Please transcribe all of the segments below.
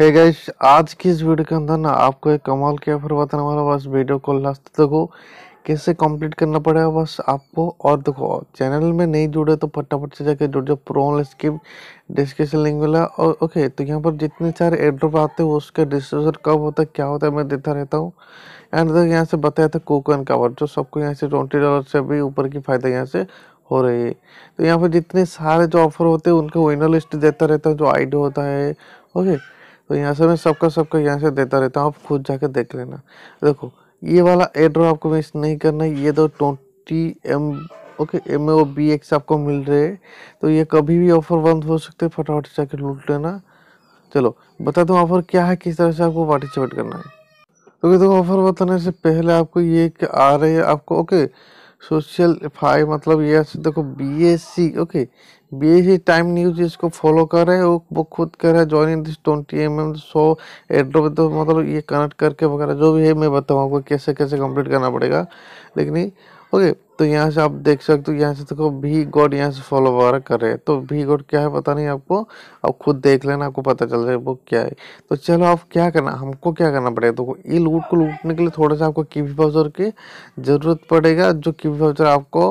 हे hey guys आज की इस वीडियो के अंदर ना आपको एक कमाल की ऑफर बताने वाला बस वीडियो को लास्ट देखो कैसे कंप्लीट करना पड़ेगा बस आपको और देखो चैनल में नहीं जुड़े तो फटाफट से जाके जुड़ जाओ प्रो वाला डिस्क्रिप्शन लिंक मिला और ओके तो यहाँ पर जितने सारे एड्रॉप आते हैं उसका डिस्क्रिप्शन कब होता है क्या होता है मैं देता रहता हूँ एंड देखो यहाँ से बताया था कोकन कवर जो सबको यहाँ से ट्वेंटी डॉलर से भी ऊपर की फ़ायदा यहाँ से हो रही है तो यहाँ पर जितने सारे जो ऑफर होते हैं उनका विनर लिस्ट देता रहता है जो आइडिया होता है ओके तो यहाँ से मैं सबका सबका यहाँ से देता रहता हूँ आप खुद जाके देख लेना देखो ये वाला एड्रो आपको मिस नहीं करना ये दो twenty M okay M O B X आपको मिल रहे हैं तो ये कभी भी ऑफर बंद हो सकते हैं फटाफट जाके लूट लेना चलो बता दूँ ऑफर क्या है किस तरह से आपको पार्टिसिपेट करना है तो देखो ऑफर बताने से पहले आपको ये आ रही है आपको ओके okay, सोशल फाइव मतलब ये देखो BSC okay BSC time news इसको फॉलो कर रहे हैं वो खुद रहे हैं है in this twenty M M so airdrop मतलब ये कनेक्ट करके वगैरह जो भी है मैं बताऊँ आपको कैसे कैसे कंप्लीट करना पड़ेगा लेकिन ओके तो यहाँ से आप देख सकते हो यहाँ से देखो भी गॉड यहाँ से फॉलो वगैरह कर रहे हैं तो भी गॉड क्या है पता नहीं आपको आप खुद देख लेना आपको पता चल जाए वो क्या है तो चलो आप क्या करना हमको क्या करना पड़ेगा देखो ये लूट को लूटने के लिए थोड़ा सा आपको की वाउचर की ज़रूरत पड़ेगा जो की वाउचर आपको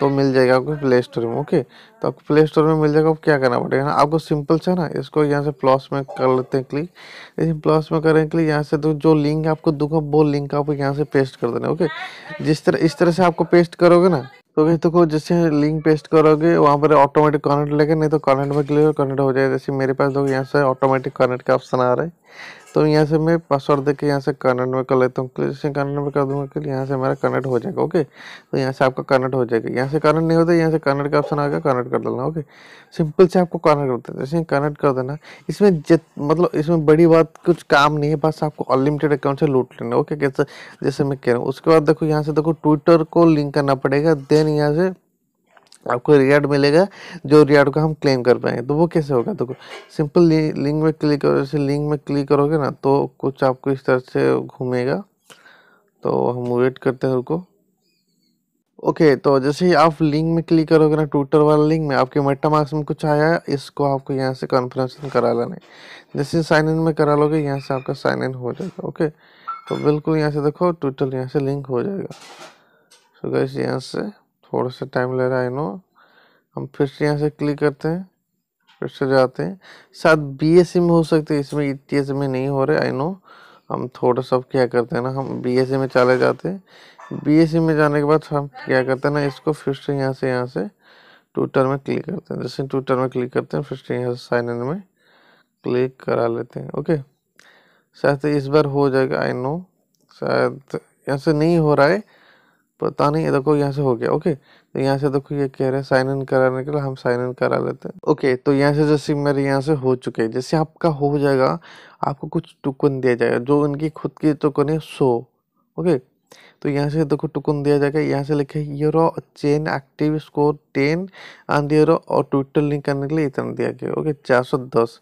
तो मिल जाएगा आपको प्ले स्टोर में ओके तो आपको प्ले स्टोर में मिल जाएगा क्या करना पड़ेगा ना आपको सिंपल से ना इसको यहाँ से प्लस में कर लेते हैं क्लिक लेकिन प्लस में करें क्लिक यहाँ से तो जो लिंक आपको दूंगा वो लिंक आपको यहाँ से पेस्ट कर देना ओके जिस तरह इस तरह से आपको पेस्ट करोगे ना तो कहीं तो जैसे लिंक पेस्ट करोगे वहाँ पर ऑटोमेटिक कनेक्ट लेकर नहीं तो कनेक्ट में क्लियर कनेक्ट हो जाएगा जैसे मेरे पास लोग यहाँ से ऑटोमेटिक कनेक्ट का ऑप्शन आ रहा है तो यहाँ से मैं पासवर्ड देके यहाँ से कनेक्ट में कर लेता हूँ से कनेक्ट में कर दूंगा क्लिक यहाँ से मेरा कनेक्ट हो जाएगा ओके तो यहाँ से आपका कनेक्ट हो जाएगा यहाँ से कनेक्ट नहीं होता यहाँ से कनेक्ट का ऑप्शन आ गया कनेक्ट कर देना ओके सिंपल से आपको कनेक्ट करते हैं जैसे कनेक्ट कर देना इसमें जित मतलब इसमें बड़ी बात कुछ काम नहीं है बस आपको अनलिमिटेड अकाउंट से लूट लेना ओके कैसे जैसे मैं कह रहा हूँ उसके बाद देखो यहाँ से देखो ट्विटर को लिंक करना पड़ेगा देन यहाँ से आपको रियाड मिलेगा जो रियाड को हम क्लेम कर पाएंगे तो वो कैसे होगा देखो तो सिंपल लिंक में क्लिक करो जैसे लिंक में क्लिक करोगे ना तो कुछ आपको इस तरह से घूमेगा तो हम वेट करते हैं उनको ओके okay, तो जैसे ही आप लिंक में क्लिक करोगे ना ट्विटर वाला लिंक में आपके मेटा मार्क्स में कुछ आया है इसको आपको यहाँ से कॉन्फ्रेंसिंग करा लेना है जैसे साइन इन में करा लोगे यहाँ से आपका साइन इन हो जाएगा ओके तो बिल्कुल यहाँ से देखो ट्विटर यहाँ से लिंक हो जाएगा सो गैस यहाँ से थोड़ा सा टाइम ले रहा है नो हम फिर से यहाँ से क्लिक करते हैं फिर से जाते हैं शायद बी में हो सकते हैं इसमें ई e में नहीं हो रहे आई नो हम थोड़ा सा क्या करते हैं ना हम बी में चले जाते हैं बी में जाने के बाद हम क्या करते हैं ना इसको फिर से यहाँ से यहाँ से ट्विटर में क्लिक करते हैं जैसे ट्विटर में क्लिक करते हैं फिर से यहाँ से साइन इन में क्लिक करा लेते हैं ओके शायद इस बार हो जाएगा आई नो शायद यहाँ से नहीं हो रहा है पता नहीं है देखो यहाँ से हो गया ओके तो यहाँ से देखो ये कह रहे हैं साइन इन कराने के लिए हम साइन इन करा लेते हैं ओके तो यहाँ से जैसे मेरे यहाँ से हो चुके हैं जैसे आपका हो जाएगा आपको कुछ टुकन दिया जाएगा जो उनकी खुद की टुकन है सो ओके तो यहाँ से देखो टुकन दिया जाएगा यहाँ से लिखे euro chain active score ten and euro और टोटल लिंक करने के लिए इतना दिया गया ओके चार सौ दस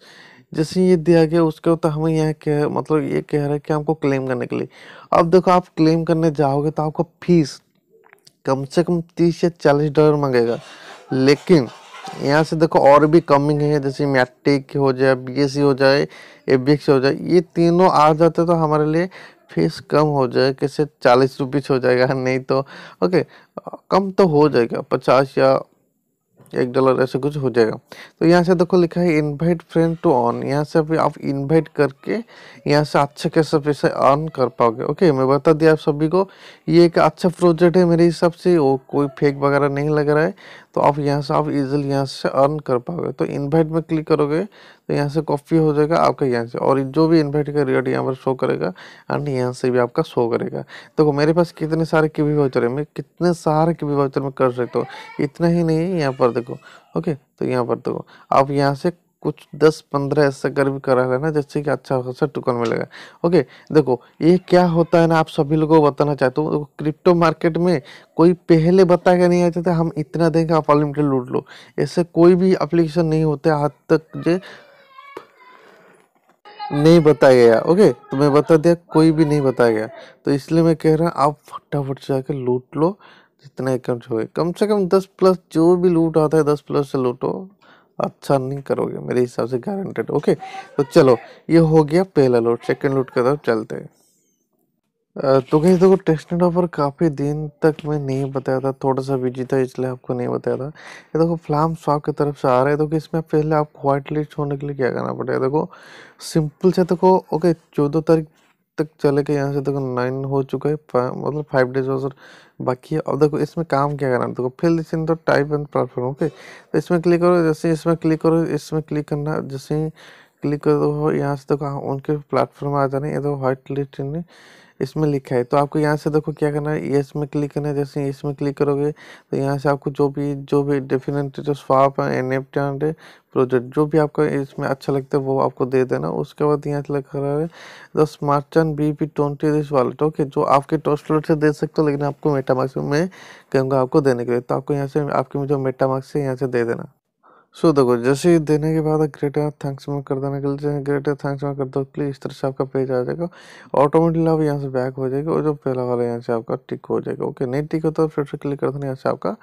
जैसे ये दिया गया उसके तो हमें यहाँ कह मतलब ये कह रहा है कि हमको क्लेम करने के लिए अब देखो आप क्लेम करने जाओगे तो आपको फीस कम से कम तीस या चालीस डॉलर मांगेगा लेकिन यहाँ से देखो और भी कमिंग है जैसे मैट्रिक हो जाए बीएससी हो जाए एबीएस हो जाए ये तीनों आ जाते तो हमारे लिए फीस कम हो जाए कैसे चालीस रुपीज़ हो जाएगा नहीं तो ओके कम तो हो जाएगा पचास या एक डॉलर ऐसे कुछ हो जाएगा तो यहाँ से देखो लिखा है इनवाइट फ्रेंड टू ऑन यहाँ से अभी आप इनवाइट करके यहाँ से अच्छे कैसे पैसे अर्न कर पाओगे ओके मैं बता दिया आप सभी को ये एक अच्छा प्रोजेक्ट है मेरे हिसाब से वो कोई फेक वगैरह नहीं लग रहा है तो आप यहाँ से आप इजिली यहाँ से अर्न कर पाओगे तो इनवाइट में क्लिक करोगे तो यहाँ से कॉपी हो जाएगा आपका यहाँ से और जो भी इनवाइट का रिवॉर्ड यहाँ पर शो करेगा एंड यहाँ से भी आपका शो करेगा देखो तो मेरे पास कितने सारे के भी वाउचर है मैं कितने सारे के भी वाउचर में कर सकता हूँ इतना ही नहीं है यहाँ पर देखो ओके तो यहाँ पर देखो आप यहाँ से कुछ दस पंद्रह ऐसा कर भी करा है ना जैसे कि अच्छा खासा टुकन मिलेगा ओके देखो ये क्या होता है ना आप सभी लोगों को बताना चाहते हो क्रिप्टो मार्केट में कोई पहले बता के नहीं आते थे हम इतना देंगे आप अनलिमिटेड लूट लो ऐसे कोई भी अप्लीकेशन नहीं होते आज तक जो नहीं बताया गया ओके तो मैं बता दिया कोई भी नहीं बताया गया तो इसलिए मैं कह रहा हूँ आप फटाफट से जाकर लूट लो जितना अकाउंट हो कम से कम दस प्लस जो भी लूट आता है दस प्लस से लूटो अच्छा नहीं करोगे मेरे हिसाब से गारंटेड ओके तो चलो ये हो गया पहला लोड सेकंड लोड की तरफ चलते हैं तो कहीं देखो टेस्टनेट ऑफर काफ़ी दिन तक मैं नहीं बताया था थोड़ा सा बिजी था इसलिए आपको नहीं बताया था ये देखो फ्लाम स्वाप की तरफ से आ रहा है देखो इसमें पहले आप व्हाइट लिस्ट होने के लिए क्या करना पड़ेगा देखो सिंपल से देखो ओके चौदह तारीख तक चले के यहाँ से देखो नाइन हो चुका है मतलब फाइव डेज और बाकी है अब देखो इसमें काम क्या करना है देखो fill in the type and platform okay तो इसमें क्लिक करो जैसे इसमें क्लिक करो इसमें क्लिक करना जैसे क्लिक करो यहाँ से देखो हाँ, उनके प्लेटफॉर्म आ जाने ये तो व्हाइट लिस्ट इसमें लिखा है तो आपको यहाँ से देखो क्या करना है यस में क्लिक करना है जैसे इसमें क्लिक करोगे तो यहाँ से आपको जो भी जो भी डेफिनेट जो स्वाप है एन एफ प्रोजेक्ट जो भी आपको इसमें अच्छा लगता है वो आपको दे देना उसके बाद यहाँ से लिखा रहा है the smart chain B P twenty this wallet okay जो आपके टोस्ट वॉलेट से दे सकते हो लेकिन आपको मेटामार्क्स में कहूँगा आपको देने के लिए तो आपको यहाँ से आपके जो मेटामार्क्स है यहाँ से दे देना सो देखो जैसे ही देने के बाद ग्रेटर थैंक्स में कर देने के लिए ग्रेटर थैंक्स में कर दो प्लीज इस तरह से आपका पेज आ जाएगा ऑटोमेटिकली आप यहाँ से बैक हो जाएगा और जो पहला वाला यहाँ से आपका टिक हो जाएगा ओके नहीं टिक होता तो फिर से क्लिक कर देना यहाँ से आपका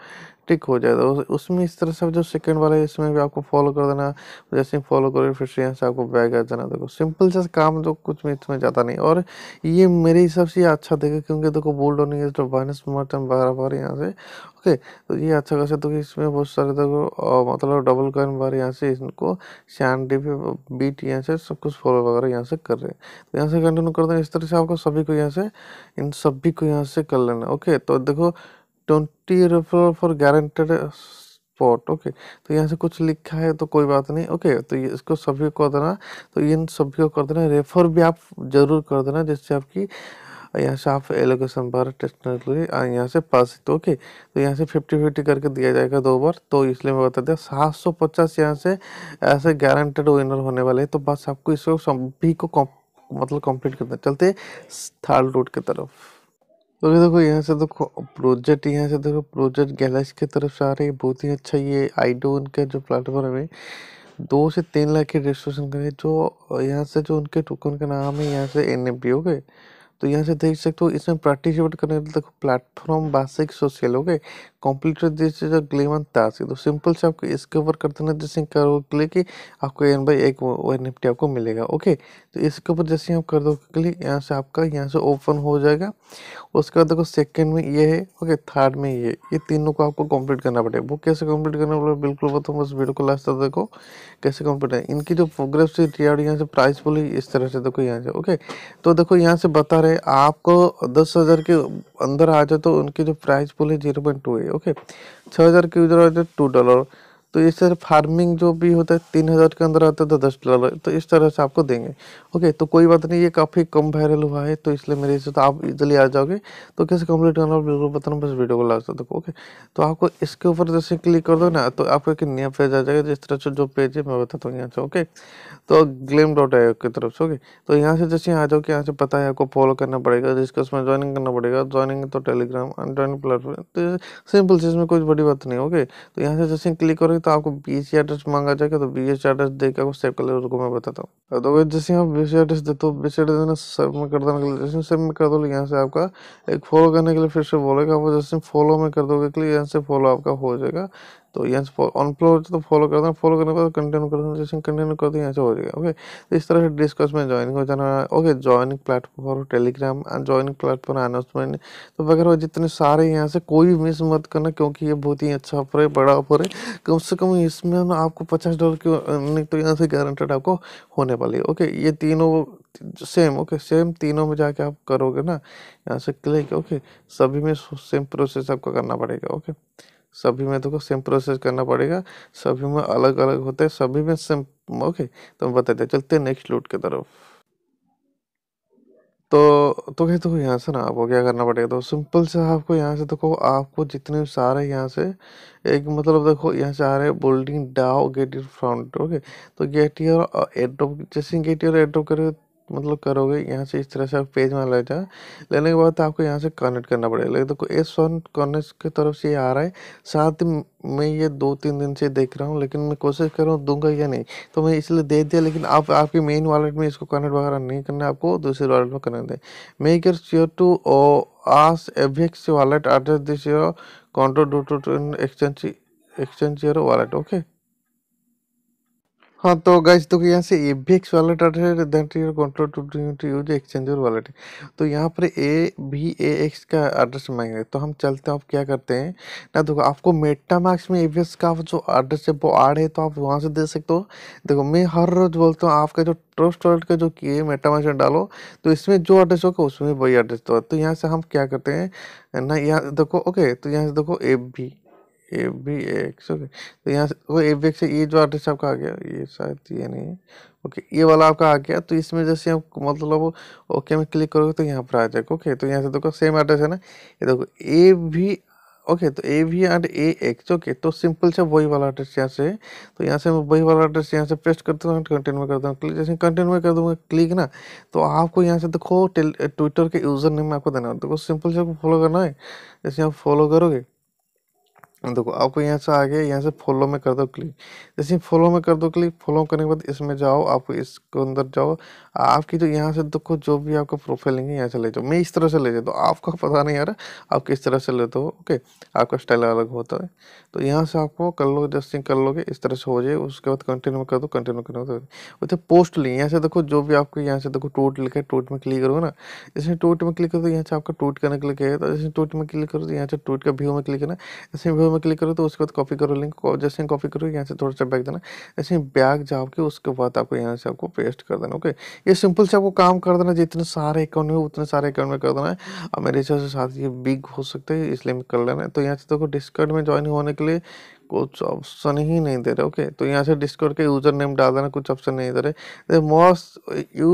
टिक हो जाएगा तो उसमें इस तरह से जो सेकंड वाला है इसमें भी आपको फॉलो कर देना जैसे ही फॉलो करोगे फिर से यहाँ से आपको बैग आ जाना देखो सिंपल सा काम तो कुछ में इसमें ज़्यादा नहीं और ये मेरे हिसाब से अच्छा देगा क्योंकि देखो बोल्ड होने के तो माइनस मार्टन बारह बार यहाँ से ओके तो ये अच्छा खासा तो इसमें बहुत सारे देखो मतलब डबल कॉइन बार यहाँ से इनको सैंडी बीट यहाँ से सब कुछ फॉलो वगैरह यहाँ से कर रहे हैं तो यहाँ से कंटिन्यू कर देना इस तरह से आपको सभी को यहाँ से इन सभी को यहाँ से कर लेना ओके तो देखो ट्वेंटी रुपये फॉर गारंटेड स्पॉट ओके तो यहाँ से कुछ लिखा है तो कोई बात नहीं ओके तो ये इसको सभी को देना तो इन सभी को कर देना रेफर भी आप जरूर कर देना जिससे आपकी यहाँ से आप एलोकेशन बार टेक्नोलॉजी यहाँ से पास तो ओके तो यहाँ से फिफ्टी फिफ्टी करके दिया जाएगा दो बार तो इसलिए मैं बता दिया सात सौ पचास यहाँ से ऐसे गारंटेड विनर होने वाले हैं तो बस आपको इसको सभी को मतलब कंप्लीट करना चलते थर्ड रूट की तरफ तो ये देखो यहाँ से देखो प्रोजेक्ट यहाँ से देखो प्रोजेक्ट गैलेक्सी की तरफ से आ रही है बहुत ही अच्छा ये आईडो उनका जो प्लेटफॉर्म है दो से तीन लाख की रजिस्ट्रेशन करें जो यहाँ से जो उनके टोकन का नाम है यहाँ से एन एम पी हो गए तो यहाँ से देख सकते हो इसमें पार्टिसिपेट करने के देखो प्लेटफॉर्म बासिक सोशल हो गए कॉम्प्लीटर दिस इज टास्क तो सिंपल से आपको इसके ऊपर कर देना जैसे करो क्लिक आपको एन बाई एक एन एफ आपको मिलेगा ओके तो इसके ऊपर जैसे आप कर दो क्लिक यहाँ से आपका यहाँ से ओपन हो जाएगा उसके बाद देखो सेकेंड में ये है ओके थर्ड में ये ये तीनों को आपको कंप्लीट करना पड़ेगा वो कैसे कंप्लीट करना पड़ेगा बिल्कुल बताऊँ बस वीडियो को लास्ट तक देखो कैसे कंप्लीट है इनकी जो प्रोग्रेस थी यहाँ से प्राइस बोली इस तरह से देखो यहाँ से ओके तो देखो यहाँ से बता रहे आपको दस हज़ार के अंदर आ जाए तो उनकी जो प्राइस बोले जीरो पॉइंट टू है ओके छः हज़ार के उधर आ जाए टू डॉलर तो इस तरह फार्मिंग जो भी होता है तीन हज़ार के अंदर आता है तो दस डॉलर तो इस तरह से आपको देंगे ओके तो कोई बात नहीं ये काफ़ी कम वायरल हुआ है तो इसलिए मेरे से तो आप इजिली आ जाओगे तो कैसे कंप्लीट करना बिल्कुल बताना बस वीडियो को लास्ट तक ओके तो आपको इसके ऊपर जैसे क्लिक कर दो ना तो आपको एक नया पेज आ जाएगा जिस तरह से जो पेज है मैं बताता हूँ यहाँ से ओके तो ग्लेम डॉट आई की तरफ से ओके तो यहाँ से जैसे आ आ कि यहाँ से पता है आपको फॉलो करना पड़ेगा डिस्कस में ज्वाइनिंग करना पड़ेगा ज्वाइनिंग तो टेलीग्राम अनज्वाइनिंग प्लेटफॉर्म तो सिंपल चीज़ में कोई बड़ी बात नहीं ओके तो यहाँ से जैसे क्लिक करोगे तो आपको बी एस एड्रेस मांगा जाएगा तो बी एस एड्रेस दे के आपको सेव कर लेगा मैं बताता हूँ तो जैसे आप बी एस एड्रेस देते हो बी एस एड्रेस देना सेव में कर देने के लिए जैसे सेव में कर दो यहाँ से आपका एक फॉलो करने के लिए फिर से बोलेगा वो जैसे फॉलो में कर दोगे के लिए यहाँ से फॉलो आपका हो जाएगा तो यहाँ से ऑन फ्लो तो फॉलो कर देना फॉलो करने के बाद कंटिन्यू कर देना जैसे कंटिन्यू कर दें यहाँ से हो जाएगा ओके तो इस तरह से डिस्कस में ज्वाइनिंग हो जाना okay joining platform Telegram joining platform announcement तो वगैरह जितने सारे यहाँ से कोई मिस मत करना क्योंकि ये बहुत ही अच्छा ऑफर है बड़ा ऑफर है कम से कम इसमें आपको पचास डॉलर की अर्निंग तो यहाँ से गारंटेड आपको होने वाली है ओके ये तीनों सेम ओके सेम तीनों में जाके आप करोगे ना यहाँ से क्लिक ओके सभी में सेम प्रोसेस आपको करना पड़ेगा ओके सभी में देखो सेम प्रोसेस करना पड़ेगा सभी में अलग अलग होते हैं सभी में सेम ओके तो हम बताते हैं चलते हैं नेक्स्ट लूट की तरफ तो तो कहते हो यहाँ से ना आपको क्या करना पड़ेगा तो सिंपल से आपको यहाँ से देखो आपको जितने भी सारे यहाँ से एक मतलब देखो यहाँ से आ रहे बोल्डिंग DAO get in front okay तो गेट ईयर एड्रॉप जैसे गेट ईयर एड्रॉप करोगे मतलब करोगे यहाँ से इस तरह से आप पेज में ले जाए लेने के बाद आपको यहाँ से कनेक्ट करना पड़ेगा लेकिन देखो एस वन कॉनेक्ट की तरफ से ये आ रहा है साथ ही मैं ये दो तीन दिन से देख रहा हूँ लेकिन मैं कोशिश कर रहा हूँ दूंगा या नहीं तो मैं इसलिए दे दिया लेकिन आप आपके मेन वॉलेट में इसको कनेक्ट वगैरह नहीं करना आपको दूसरे वॉलेट में कनेक्ट दें मैं योर श्योर टू आस एभिक्स wallet address this your control do to exchange exchange your wallet okay हाँ तो गाइज तो यहाँ से A B X wallet that है control to to use exchanger wallet तो यहाँ पर ए बी ए एक्स का एड्रेस मांगे तो हम चलते हैं आप क्या करते हैं ना देखो आपको मेटा मार्क्स में ए बी एक्स का जो एड्रेस है वो आड़ है तो आप वहाँ से दे सकते हो देखो मैं हर रोज़ बोलता हूँ आपका जो ट्रस्ट वॉलेट का जो किए है मेटा मार्क्स में डालो तो इसमें जो एड्रेस होगा उसमें वही एड्रेस दो तो, तो यहाँ से हम क्या करते हैं ना यहाँ देखो ओके तो यहाँ से देखो A B A B X okay तो यहाँ से वो ए बी एक्स ये जो आर्टिस्ट आपका आ गया ये शायद ये नहीं है ओके ये वाला आपका आ गया तो इसमें जैसे आप मतलब ओके में क्लिक करोगे तो यहाँ पर आ जाएगा ओके तो यहाँ से देखो सेम एड्रेस है ना ये देखो ए भी ओके तो A V and A X okay तो सिंपल से वही वाला एड्रेस यहाँ से तो यहाँ से मैं वही वाला एड्रेस यहाँ से पेस्ट करता हूँ कंटिन्यू में करता हूँ क्लिक जैसे कंटिन्यू में कर दूँगा क्लिक ना तो आपको यहाँ से देखो ट्विटर के यूज़र नेम आपको देना देखो सिंपल से आपको फॉलो करना है जैसे आप फॉलो करोगे देखो आपको यहाँ से आगे यहाँ से फॉलो में कर दो क्लिक जैसे फॉलो में कर दो क्लिक फॉलो करने के बाद इसमें जाओ आपको इसके अंदर जाओ आपकी जो यहाँ से देखो जो भी आपका प्रोफाइल लेंगे यहाँ से ले जाओ मैं इस तरह से ले जाता हूँ आपको पता नहीं यार आप किस तरह से लेते हो ओके आपका स्टाइल अलग होता है तो यहाँ से आपको कर लो जैसे कर लोगे इस तरह से हो जाए उसके बाद कंटिन्यू कर दो कंटिन्यू करो उसे पोस्ट लिए यहाँ से देखो जो भी आपको यहाँ से देखो टूट लिखा है में क्लिक करो ना जैसे टूट में क्लिक करो तो यहाँ से आपका टूट करने के लिए तो जैसे में क्लिक करो तो यहाँ से टूट का व्यू में क्लिक करना जैसे व्यू में क्लिक करो तो उसके बाद कॉपी करो लिंक को जैसे ही कॉपी करो यहाँ से थोड़ा सा बैग देना जैसे ही बैग जाओगे उसके बाद आपको यहाँ से आपको पेस्ट कर देना ओके ये सिंपल से आपको काम कर देना जितने सारे अकाउंट में उतने सारे अकाउंट में कर देना है और मेरे हिसाब से साथ ये बिग हो सकते हैं इसलिए कर लेना तो यहाँ से देखो डिस्कर्ड में ज्वाइन होने के लिए कुछ ऑप्शन ही नहीं दे रहे ओके तो यहाँ से डिस्कॉर्ड के यूज़र नेम डाल देना कुछ ऑप्शन नहीं दे रहे मोस्ट यू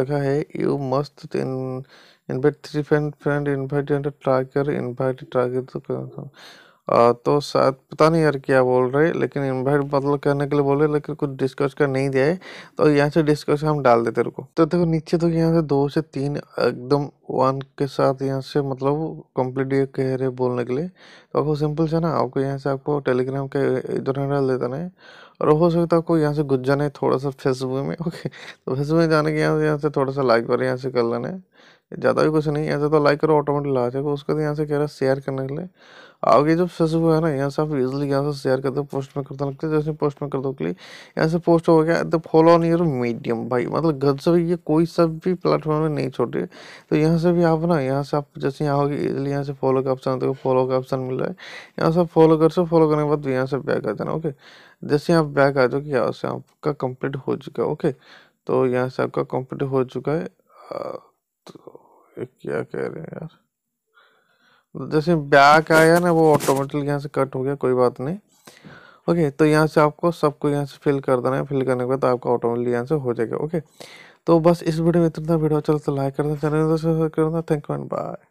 लिखा है you must in invite three friend friend invite and tracker invite tracker तो तो शायद पता नहीं यार क्या बोल रहे लेकिन इनवाइट मतलब करने के लिए बोले लेकिन कुछ डिस्कस कर नहीं दिया है तो यहाँ से डिस्कस हम डाल देते रुको तो देखो नीचे तो यहाँ से दो से तीन एकदम वन के साथ यहाँ से मतलब कंप्लीट ये कह रहे बोलने के लिए तो आपको सिंपल से ना आपको यहाँ से आपको टेलीग्राम के इधर डाल देता है और हो सकता है आपको यहाँ से घुस जाना है थोड़ा सा फेसबुक में ओके तो फेसबुक में जाने के यहाँ से यहाँ से थोड़ा सा लाइक और यहाँ से कर लेना है ज़्यादा भी कुछ नहीं ऐसे तो लाइक करो ऑटोमेटिक ला जाएगा उसके बाद यहाँ से कह रहा है शेयर करने के लिए आगे जब सच हुआ है ना यहाँ से आप इजिली यहाँ से शेयर करते हो पोस्ट में करते लगते जैसे पोस्ट में कर दो क्लिक यहाँ से पोस्ट हो गया तो फॉलो ऑन योर मीडियम भाई मतलब घर से भी ये कोई सब भी प्लेटफॉर्म में नहीं छोड़िए तो यहाँ से भी आप ना यहाँ से आप जैसे यहाँ होगी इजिली यहाँ से फॉलो का ऑप्शन देखो फॉलो का ऑप्शन मिल रहा है यहाँ से फॉलो कर सो फॉलो करने के बाद यहाँ से बैक आ जाना ओके जैसे आप बैक आ जाओ कि यहाँ से आपका कंप्लीट हो चुका है ओके तो यहाँ से आपका कंप्लीट हो चुका है तो क्या कह रहे हैं यार मतलब जैसे बैक आया ना वो ऑटोमेटिकली यहाँ से कट हो गया कोई बात नहीं ओके तो यहाँ से आपको सबको यहाँ से फिल कर देना है फिल करने के बाद आपका ऑटोमेटिकली यहाँ से हो जाएगा ओके तो बस इस वीडियो में इतना वीडियो चलो अच्छा तो लाइक कर channel thank you and bye